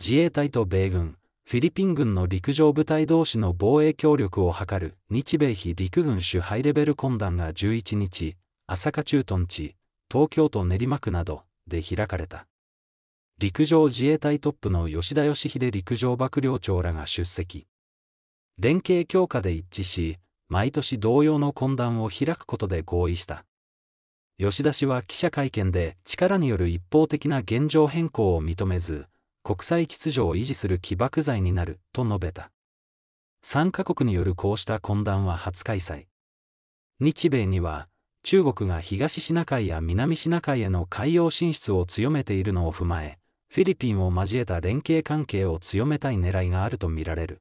自衛隊と米軍、フィリピン軍の陸上部隊同士の防衛協力を図る日米非陸軍主ハイレベル懇談が11日、朝霞駐屯地、東京都練馬区などで開かれた。陸上自衛隊トップの吉田義秀陸上幕僚長らが出席。連携強化で一致し、毎年同様の懇談を開くことで合意した。吉田氏は記者会見で力による一方的な現状変更を認めず、国際秩序を維持する起爆剤になると述べた。3カ国によるこうした懇談は初開催。日米には、中国が東シナ海や南シナ海への海洋進出を強めているのを踏まえ、フィリピンを交えた連携関係を強めたい狙いがあるとみられる。